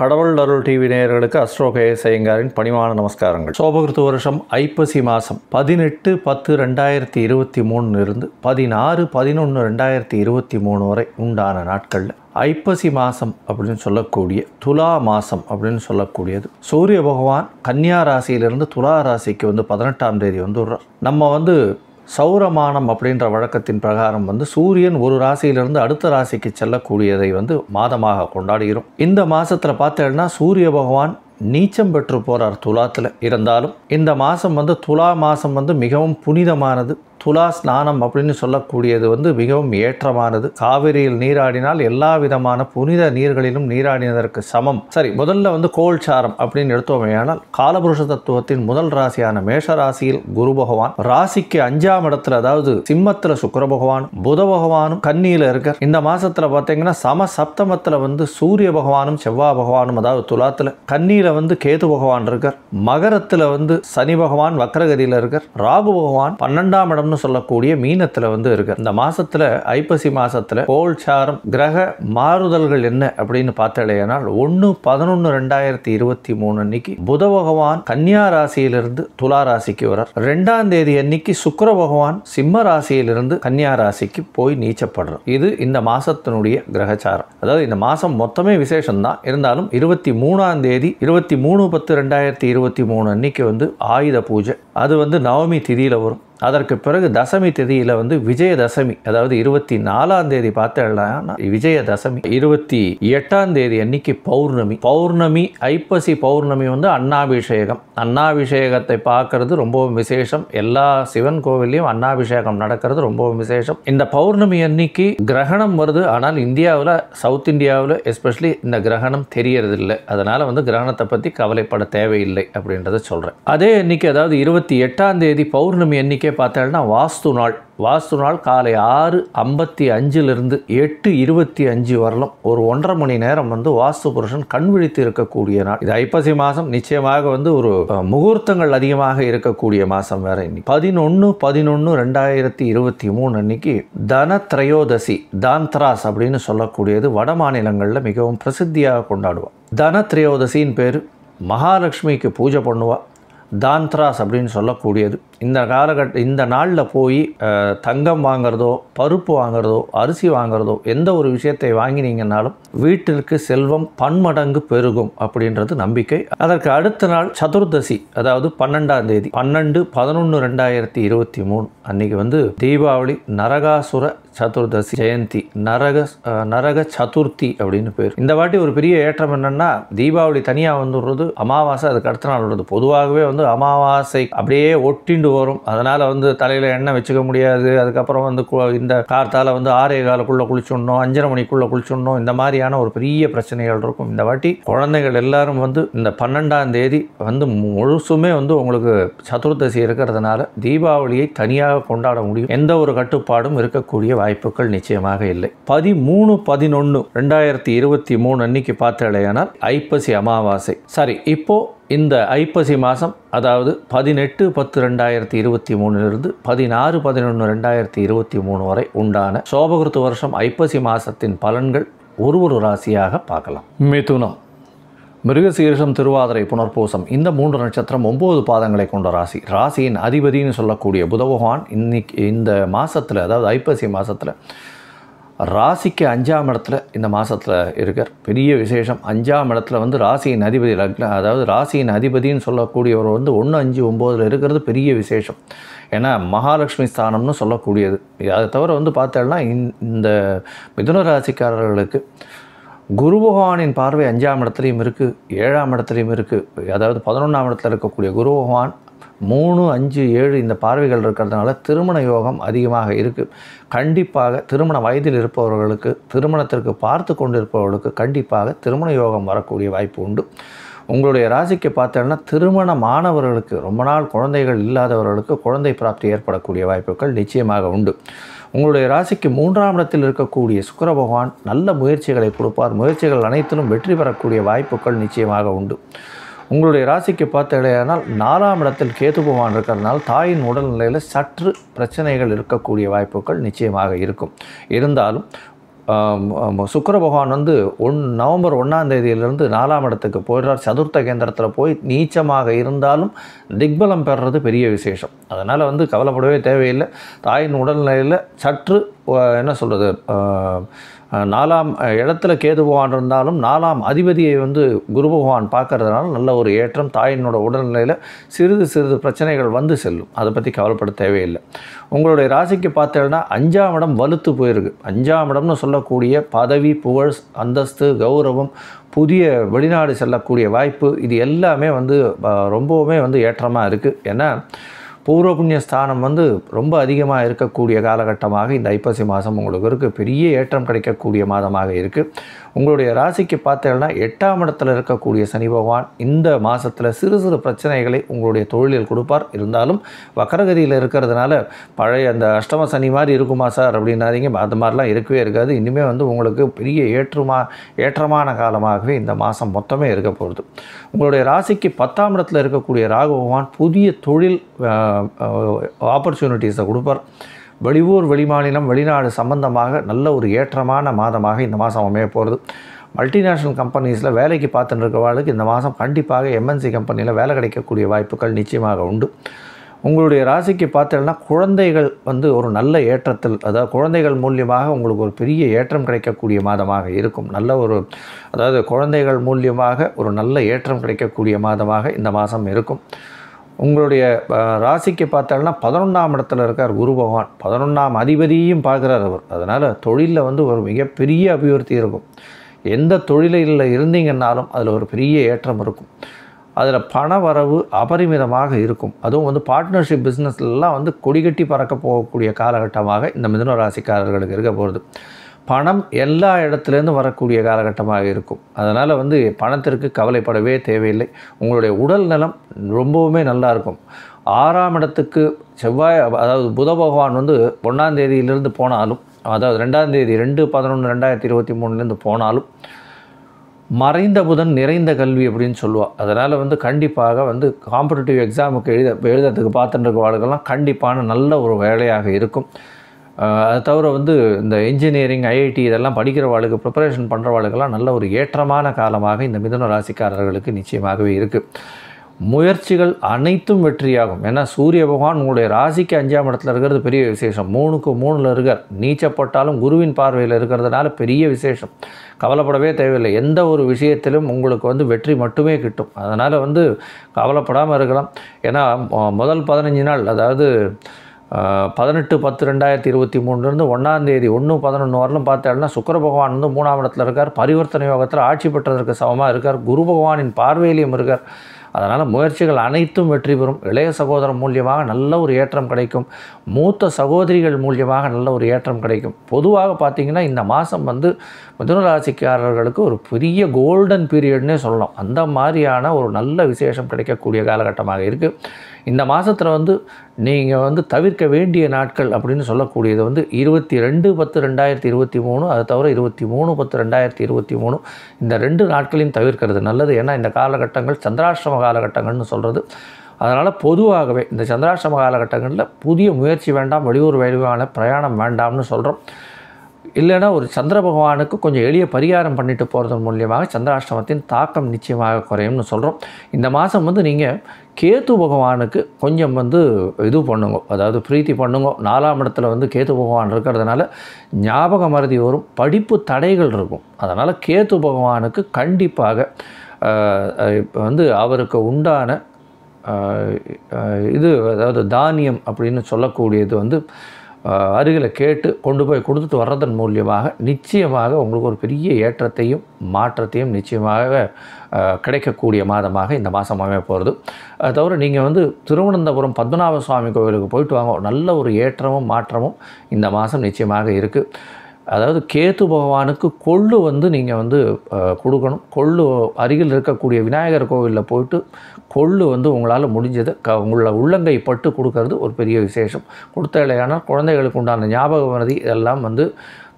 கடவுள் அருள் டிவி நேயர்களுக்கு அஸ்ட்ரோ கேஎஸ் ஐயங்காரின் பணிவான நமஸ்காரங்கள் சோபகிருத்து வருஷம் ஐப்பசி மாதம் பதினெட்டு பத்து ரெண்டாயிரத்தி இருபத்தி இருந்து பதினாறு பதினொன்று ரெண்டாயிரத்தி இருபத்தி மூணு வரை உண்டான நாட்களில் ஐப்பசி மாதம் அப்படின்னு சொல்லக்கூடிய துலா மாதம் அப்படின்னு சொல்லக்கூடியது சூரிய பகவான் கன்னியா ராசியிலிருந்து துலா ராசிக்கு வந்து பதினெட்டாம் தேதி வந்துடுறார் நம்ம வந்து சௌரமானம் அப்படின்ற வழக்கத்தின் பிரகாரம் வந்து சூரியன் ஒரு ராசியிலிருந்து அடுத்த ராசிக்கு செல்லக்கூடியதை வந்து மாதமாக கொண்டாடுகிறோம் இந்த மாதத்தில் பார்த்தேன்னா சூரிய பகவான் நீச்சம் பெற்று போகிறார் துலாத்தில் இருந்தாலும் இந்த மாதம் வந்து துலா மாதம் வந்து மிகவும் புனிதமானது துலா ஸ்நானம் அப்படின்னு சொல்லக்கூடியது வந்து மிகவும் ஏற்றமானது காவிரியில் நீராடினால் எல்லா விதமான புனித நீர்களிலும் நீராடினதற்கு சமம் சரி முதல்ல வந்து கோல்சாரம் அப்படின்னு எடுத்தோமையானால் காலபுருஷ தத்துவத்தின் முதல் ராசியான மேஷ ராசியில் குரு பகவான் ராசிக்கு அஞ்சாம் இடத்துல அதாவது சிம்மத்தில் சுக்கர பகவான் புத பகவானும் கன்னியில் இருக்க இந்த மாசத்துல பார்த்தீங்கன்னா சம சப்தமத்தில் வந்து சூரிய பகவானும் செவ்வாய் பகவானும் அதாவது துலாத்தில் கன்னியில் வந்து கேது பகவான் இருக்கார் மகரத்தில் வந்து சனி பகவான் வக்கரகதியில் இருக்கார் ராகு பகவான் பன்னெண்டாம் இடம்னு மாசம்னு சொல்லக்கூடிய மீனத்தில் வந்து இருக்குது இந்த மாசத்தில் ஐப்பசி மாதத்தில் கோல்சாரம் கிரக மாறுதல்கள் என்ன அப்படின்னு பார்த்தாலேனால் ஒன்று பதினொன்று ரெண்டாயிரத்தி இருபத்தி மூணு அன்னைக்கு புத பகவான் கன்னியா ராசியிலிருந்து துலா ராசிக்கு வரார் ரெண்டாம் தேதி அன்னைக்கு சுக்கர பகவான் சிம்ம ராசியிலிருந்து கன்னியா ராசிக்கு போய் நீச்சப்படுறார் இது இந்த மாதத்தினுடைய கிரகச்சாரம் அதாவது இந்த மாதம் மொத்தமே விசேஷம்தான் இருந்தாலும் இருபத்தி மூணாம் தேதி இருபத்தி மூணு பத்து ரெண்டாயிரத்தி இருபத்தி மூணு அன்னைக்கு வந்து ஆயுத பூஜை அது வந்து நவமி திதியில் வரும் அதற்கு பிறகு தசமி திதியில் வந்து விஜயதசமி அதாவது இருபத்தி நாலாம் தேதி பார்த்தேன்னா விஜயதசமி இருபத்தி எட்டாம் தேதி அன்னைக்கு பௌர்ணமி பௌர்ணமி ஐப்பசி பௌர்ணமி வந்து அண்ணாபிஷேகம் அண்ணாபிஷேகத்தை பார்க்கறது ரொம்பவும் விசேஷம் எல்லா சிவன் கோவிலையும் அண்ணாபிஷேகம் நடக்கிறது ரொம்பவும் விசேஷம் இந்த பௌர்ணமி அன்னைக்கு கிரகணம் வருது ஆனால் இந்தியாவில் சவுத் இந்தியாவில் எஸ்பெஷலி இந்த கிரகணம் தெரியறதில்லை அதனால் வந்து கிரகணத்தை பற்றி கவலைப்பட தேவையில்லை அப்படின்றத சொல்கிறேன் அதே அன்னைக்கு அதாவது இருபத்தி எட்டாம் தேதி பௌர்ணமி அன்னைக்கு எண்ணிக்கை பார்த்தோம்னா வாஸ்து நாள் வாஸ்து நாள் காலை ஆறு ஐம்பத்தி அஞ்சிலிருந்து எட்டு இருபத்தி அஞ்சு வரலும் ஒரு ஒன்றரை மணி நேரம் வந்து வாஸ்து புருஷன் கண் விழித்து இருக்கக்கூடிய நாள் இது ஐப்பசி மாதம் நிச்சயமாக வந்து ஒரு முகூர்த்தங்கள் அதிகமாக இருக்கக்கூடிய மாதம் வேற இன்னைக்கு பதினொன்று பதினொன்று ரெண்டாயிரத்தி இருபத்தி மூணு அன்னைக்கு தன திரையோதசி தான்த்ராஸ் அப்படின்னு சொல்லக்கூடியது வட மாநிலங்களில் மிகவும் பிரசித்தியாக கொண்டாடுவோம் தன திரையோதசின்னு பேர் மகாலட்சுமிக்கு பூஜை பண்ணுவாள் தாந்த்ராஸ் அப்படின்னு சொல்லக்கூடியது இந்த காலகட்ட இந்த நாளில் போய் தங்கம் வாங்குறதோ பருப்பு வாங்குறதோ அரிசி வாங்குறதோ எந்த ஒரு விஷயத்தை வாங்கினீங்கன்னாலும் வீட்டிற்கு செல்வம் பன்மடங்கு பெருகும் அப்படின்றது நம்பிக்கை அதற்கு அடுத்த நாள் சதுர்தசி அதாவது பன்னெண்டாம் தேதி பன்னெண்டு பதினொன்று ரெண்டாயிரத்தி இருபத்தி மூணு அன்றைக்கி வந்து தீபாவளி நரகாசுர சதுர்தசி ஜெயந்தி நரக நரக சதுர்த்தி அப்படின்னு பேர் இந்த வாட்டி ஒரு பெரிய ஏற்றம் என்னென்னா தீபாவளி தனியாக வந்துடுறது அமாவாசை அதுக்கு அடுத்த நாள் வருது பொதுவாகவே வந்து அமாவாசை அப்படியே ஒட்டிண்டு வரும் அதனால் வந்து தலையில் எண்ணெய் வச்சுக்க முடியாது அதுக்கப்புறம் வந்து இந்த கார்த்தால் வந்து ஆறே காலக்குள்ளே குளிச்சுடணும் அஞ்சரை மணிக்குள்ளே குளிச்சுடணும் இந்த மாதிரியான ஒரு பெரிய பிரச்சனைகள் இருக்கும் இந்த வாட்டி குழந்தைகள் எல்லாரும் வந்து இந்த பன்னெண்டாம் தேதி வந்து முழுசுமே வந்து உங்களுக்கு சதுர்தசி இருக்கிறதுனால தீபாவளியை தனியாக கொண்டாட முடியும் எந்த ஒரு கட்டுப்பாடும் இருக்கக்கூடிய வாய்ப்புகள் நிச்சயமாக இல்லை பதிமூணு பதினொன்று ரெண்டாயிரத்தி இருபத்தி மூணு அன்னைக்கு பார்த்தாலேயானால் ஐப்பசி அமாவாசை சரி இப்போது இந்த ஐப்பசி மாதம் அதாவது பதினெட்டு பத்து ரெண்டாயிரத்தி இருபத்தி மூணுலேருந்து பதினாறு பதினொன்று ரெண்டாயிரத்தி இருபத்தி மூணு வரை உண்டான சோபகிருத்து வருஷம் ஐப்பசி மாதத்தின் பலன்கள் ஒரு ஒரு ராசியாக பார்க்கலாம் மிதுனம் மிருகசீரிஷம் திருவாதிரை புனர்பூசம் இந்த மூன்று நட்சத்திரம் ஒம்பது பாதங்களை கொண்ட ராசி ராசியின் அதிபதினு சொல்லக்கூடிய புத பகவான் இன்னைக்கு இந்த மாதத்தில் அதாவது ஐப்பசி மாதத்தில் ராசிக்கு அஞ்சாம் இடத்துல இந்த மாதத்தில் இருக்கார் பெரிய விசேஷம் அஞ்சாம் இடத்துல வந்து ராசியின் அதிபதி லக்ன அதாவது ராசியின் அதிபதின்னு சொல்லக்கூடியவர் வந்து ஒன்று அஞ்சு ஒம்போதில் இருக்கிறது பெரிய விசேஷம் ஏன்னா மகாலட்சுமி ஸ்தானம்னு சொல்லக்கூடியது அதை தவிர வந்து பார்த்தோன்னா இந்த மிதுன ராசிக்காரர்களுக்கு குரு பகவானின் பார்வை அஞ்சாம் இடத்துலையும் இருக்குது ஏழாம் இடத்துலையும் இருக்குது அதாவது பதினொன்றாம் இடத்துல இருக்கக்கூடிய குரு பகவான் மூணு அஞ்சு ஏழு இந்த பார்வைகள் இருக்கிறதுனால திருமண யோகம் அதிகமாக இருக்குது கண்டிப்பாக திருமண வயதில் இருப்பவர்களுக்கு திருமணத்திற்கு பார்த்து கொண்டிருப்பவர்களுக்கு கண்டிப்பாக திருமண யோகம் வரக்கூடிய வாய்ப்பு உண்டு உங்களுடைய ராசிக்கு பார்த்தோன்னா திருமண மாணவர்களுக்கு ரொம்ப நாள் குழந்தைகள் இல்லாதவர்களுக்கு குழந்தை பிராப்தி ஏற்படக்கூடிய வாய்ப்புகள் நிச்சயமாக உண்டு உங்களுடைய ராசிக்கு மூன்றாம் இடத்தில் இருக்கக்கூடிய சுக்கர பகவான் நல்ல முயற்சிகளை கொடுப்பார் முயற்சிகள் அனைத்திலும் வெற்றி பெறக்கூடிய வாய்ப்புகள் நிச்சயமாக உண்டு உங்களுடைய ராசிக்கு பார்த்தீங்கன்னா நாலாம் இடத்தில் கேது பகவான் இருக்கிறதுனால தாயின் உடல்நிலையில் சற்று பிரச்சனைகள் இருக்கக்கூடிய வாய்ப்புகள் நிச்சயமாக இருக்கும் இருந்தாலும் சுக்கர பகவான் வந்து ஒன் நவம்பர் ஒன்றாம் தேதியிலிருந்து நாலாம் இடத்துக்கு போயிடுறார் சதுர்த்த கேந்திரத்தில் போய் நீச்சமாக இருந்தாலும் திக்பலம் பெறுறது பெரிய விசேஷம் அதனால் வந்து கவலைப்படவே தேவையில்லை தாயின் உடல்நிலையில் சற்று என்ன சொல்கிறது நாலாம் இடத்துல கேது பகவான் இருந்தாலும் நாலாம் அதிபதியை வந்து குரு பகவான் பார்க்கறதுனால நல்ல ஒரு ஏற்றம் தாயினோட உடல்நிலையில் சிறிது சிறிது பிரச்சனைகள் வந்து செல்லும் அதை பற்றி கவலைப்பட தேவையில்லை உங்களுடைய ராசிக்கு பார்த்தேன்னா அஞ்சாம் இடம் வலுத்து போயிருக்கு அஞ்சாம் இடம்னு சொல்லக்கூடிய பதவி புகழ் அந்தஸ்து கௌரவம் புதிய வெளிநாடு செல்லக்கூடிய வாய்ப்பு இது எல்லாமே வந்து ரொம்பவுமே வந்து ஏற்றமாக இருக்குது ஏன்னா பூர்வ புண்ணிய ஸ்தானம் வந்து ரொம்ப அதிகமாக இருக்கக்கூடிய காலகட்டமாக இந்த ஐப்பசி மாதம் உங்களுக்கு இருக்குது பெரிய ஏற்றம் கிடைக்கக்கூடிய மாதமாக இருக்குது உங்களுடைய ராசிக்கு பார்த்தீங்கன்னா எட்டாம் இடத்துல இருக்கக்கூடிய சனி பகவான் இந்த மாதத்தில் சிறு சிறு பிரச்சனைகளை உங்களுடைய தொழிலில் கொடுப்பார் இருந்தாலும் வக்கரகதியில் இருக்கிறதுனால பழைய அந்த அஷ்டம சனி மாதிரி இருக்குமா சார் அப்படின்னாதீங்க அது மாதிரிலாம் இருக்கவே இருக்காது இனிமேல் வந்து உங்களுக்கு பெரிய ஏற்றுமா ஏற்றமான காலமாகவே இந்த மாதம் மொத்தமே இருக்க போகிறது உங்களுடைய ராசிக்கு பத்தாம் இடத்துல இருக்கக்கூடிய ராகு பகவான் புதிய தொழில் ஆப்பர்ச்சுனிட்டிஸை கொடுப்பார் வெளியூர் வெளிமாநிலம் வெளிநாடு சம்பந்தமாக நல்ல ஒரு ஏற்றமான மாதமாக இந்த மாதம் அமைய போகிறது மல்டிநேஷ்னல் கம்பெனிஸில் வேலைக்கு பார்த்துட்டு இருக்கவாளுக்கு இந்த மாதம் கண்டிப்பாக எம்என்சி கம்பெனியில் வேலை கிடைக்கக்கூடிய வாய்ப்புகள் நிச்சயமாக உண்டு உங்களுடைய ராசிக்கு பார்த்தீங்கன்னா குழந்தைகள் வந்து ஒரு நல்ல ஏற்றத்தில் அதாவது குழந்தைகள் மூலியமாக உங்களுக்கு ஒரு பெரிய ஏற்றம் கிடைக்கக்கூடிய மாதமாக இருக்கும் நல்ல ஒரு அதாவது குழந்தைகள் மூலியமாக ஒரு நல்ல ஏற்றம் கிடைக்கக்கூடிய மாதமாக இந்த மாதம் இருக்கும் உங்களுடைய ராசிக்கு பார்த்தாலும்னா பதினொன்றாம் இடத்துல இருக்கார் குரு பகவான் பதினொன்றாம் அதிபதியும் பார்க்குறார் அவர் அதனால் தொழிலில் வந்து ஒரு மிகப்பெரிய அபிவிருத்தி இருக்கும் எந்த தொழிலில் இருந்தீங்கன்னாலும் அதில் ஒரு பெரிய ஏற்றம் இருக்கும் அதில் பண வரவு அபரிமிதமாக இருக்கும் அதுவும் வந்து பார்ட்னர்ஷிப் பிஸ்னஸ்லாம் வந்து கொடிகட்டி பறக்க போகக்கூடிய காலகட்டமாக இந்த மிதுன ராசிக்காரர்களுக்கு இருக்க போகிறது பணம் எல்லா இடத்துலேருந்து வரக்கூடிய காலகட்டமாக இருக்கும் அதனால் வந்து பணத்திற்கு கவலைப்படவே தேவையில்லை உங்களுடைய உடல் நலம் ரொம்பவுமே நல்லாயிருக்கும் ஆறாம் இடத்துக்கு செவ்வாய் அதாவது புத பகவான் வந்து ஒன்றாம் தேதியிலிருந்து போனாலும் அதாவது ரெண்டாம் தேதி ரெண்டு பதினொன்று ரெண்டாயிரத்தி இருபத்தி மூணுலேருந்து போனாலும் மறைந்த புதன் நிறைந்த கல்வி அப்படின்னு சொல்லுவாள் அதனால் வந்து கண்டிப்பாக வந்து காம்படிட்டிவ் எக்ஸாமுக்கு எழுத எழுதுறதுக்கு பார்த்துட்டு வாழ்க்கெல்லாம் கண்டிப்பான நல்ல ஒரு வேலையாக இருக்கும் அதை தவிர வந்து இந்த இன்ஜினியரிங் ஐஐடி இதெல்லாம் படிக்கிறவாளுக்கு ப்ரிப்பரேஷன் பண்ணுறவாளுக்கெல்லாம் நல்ல ஒரு ஏற்றமான காலமாக இந்த மிதன ராசிக்காரர்களுக்கு நிச்சயமாகவே இருக்குது முயற்சிகள் அனைத்தும் வெற்றியாகும் ஏன்னா சூரிய பகவான் உங்களுடைய ராசிக்கு அஞ்சாம் இடத்துல இருக்கிறது பெரிய விசேஷம் மூணுக்கு மூணில் இருக்கார் நீச்சப்பட்டாலும் குருவின் பார்வையில் இருக்கிறதுனால பெரிய விசேஷம் கவலைப்படவே தேவையில்லை எந்த ஒரு விஷயத்திலும் உங்களுக்கு வந்து வெற்றி மட்டுமே கிட்டும் அதனால் வந்து கவலைப்படாமல் இருக்கலாம் ஏன்னா முதல் பதினஞ்சு நாள் அதாவது பதினெட்டு பத்து ரெண்டாயிரத்தி இருபத்தி மூணுலேருந்து ஒன்றாந்தேதி ஒன்று பதினொன்று வரலும் பார்த்தோம்னா சுக்கர பகவான் வந்து மூணாம் இடத்துல இருக்கார் பரிவர்த்தனை யோகத்தில் ஆட்சி பெற்றதற்கு சமமாக இருக்கார் குரு பகவானின் பார்வையிலையும் இருக்கார் அதனால் முயற்சிகள் அனைத்தும் வெற்றி பெறும் இளைய சகோதரர் மூலியமாக நல்ல ஒரு ஏற்றம் கிடைக்கும் மூத்த சகோதரிகள் மூலியமாக நல்ல ஒரு ஏற்றம் கிடைக்கும் பொதுவாக பார்த்திங்கன்னா இந்த மாதம் வந்து மிதுனராசிக்காரர்களுக்கு ஒரு பெரிய கோல்டன் பீரியட்னே சொல்லலாம் அந்த மாதிரியான ஒரு நல்ல விசேஷம் கிடைக்கக்கூடிய காலகட்டமாக இருக்குது இந்த மாதத்தில் வந்து நீங்கள் வந்து தவிர்க்க வேண்டிய நாட்கள் அப்படின்னு சொல்லக்கூடியது வந்து இருபத்தி ரெண்டு பத்து ரெண்டாயிரத்தி இருபத்தி மூணு அதை தவிர இருபத்தி மூணு பத்து ரெண்டாயிரத்தி இருபத்தி மூணு இந்த ரெண்டு நாட்களையும் தவிர்க்கிறது நல்லது ஏன்னா இந்த காலகட்டங்கள் சந்திராஷ்டம காலகட்டங்கள்னு சொல்கிறது அதனால் பொதுவாகவே இந்த சந்திராஷ்டிரம காலகட்டங்களில் புதிய முயற்சி வேண்டாம் வெளியூர் வழிவான பிரயாணம் வேண்டாம்னு சொல்கிறோம் இல்லைன்னா ஒரு சந்திர பகவானுக்கு கொஞ்சம் எளிய பரிகாரம் பண்ணிட்டு போகிறது மூலியமாக சந்திராஷ்டமத்தின் தாக்கம் நிச்சயமாக குறையும்னு சொல்கிறோம் இந்த மாதம் வந்து நீங்கள் கேத்து பகவானுக்கு கொஞ்சம் வந்து இது பண்ணுங்க அதாவது பிரீத்தி பண்ணுங்க நாலாம் இடத்துல வந்து கேத்து பகவான் இருக்கிறதுனால ஞாபக மருதி வரும் படிப்பு தடைகள் இருக்கும் அதனால் கேத்து பகவானுக்கு கண்டிப்பாக வந்து அவருக்கு உண்டான இது அதாவது தானியம் அப்படின்னு சொல்லக்கூடியது வந்து அருகில் கேட்டு கொண்டு போய் கொடுத்துட்டு வர்றதன் மூலியமாக நிச்சயமாக உங்களுக்கு ஒரு பெரிய ஏற்றத்தையும் மாற்றத்தையும் நிச்சயமாக கிடைக்கக்கூடிய மாதமாக இந்த மாதமாகவே போகிறது அது தவிர நீங்கள் வந்து திருவனந்தபுரம் பத்மநாப சுவாமி கோவிலுக்கு போயிட்டு வாங்க நல்ல ஒரு ஏற்றமும் மாற்றமும் இந்த மாதம் நிச்சயமாக இருக்குது அதாவது கேத்து பகவானுக்கு கொள்ளு வந்து நீங்கள் வந்து கொடுக்கணும் கொள்ளு அருகில் இருக்கக்கூடிய விநாயகர் கோவிலில் போயிட்டு கொள்ளு வந்து உங்களால் முடிஞ்சது க உங்களை உள்ளங்கை பட்டு கொடுக்கறது ஒரு பெரிய விசேஷம் கொடுத்த இல்லையானால் குழந்தைகளுக்கு உண்டான ஞாபக மறதி இதெல்லாம் வந்து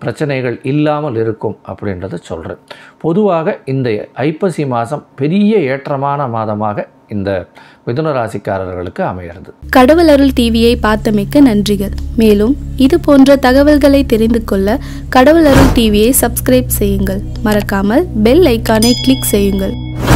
பிரச்சனைகள் இல்லாமல் இருக்கும் அப்படின்றத சொல்கிறேன் பொதுவாக இந்த ஐப்பசி மாதம் பெரிய ஏற்றமான மாதமாக இந்த மிதுன ராசிக்காரர்களுக்கு அமையிறது கடவுள் அருள் டிவியை பார்த்தமைக்க நன்றிகள் மேலும் இது போன்ற தகவல்களை தெரிந்து கொள்ள கடவுள் அருள் டிவியை சப்ஸ்கிரைப் செய்யுங்கள் மறக்காமல் பெல் ஐக்கானை கிளிக் செய்யுங்கள்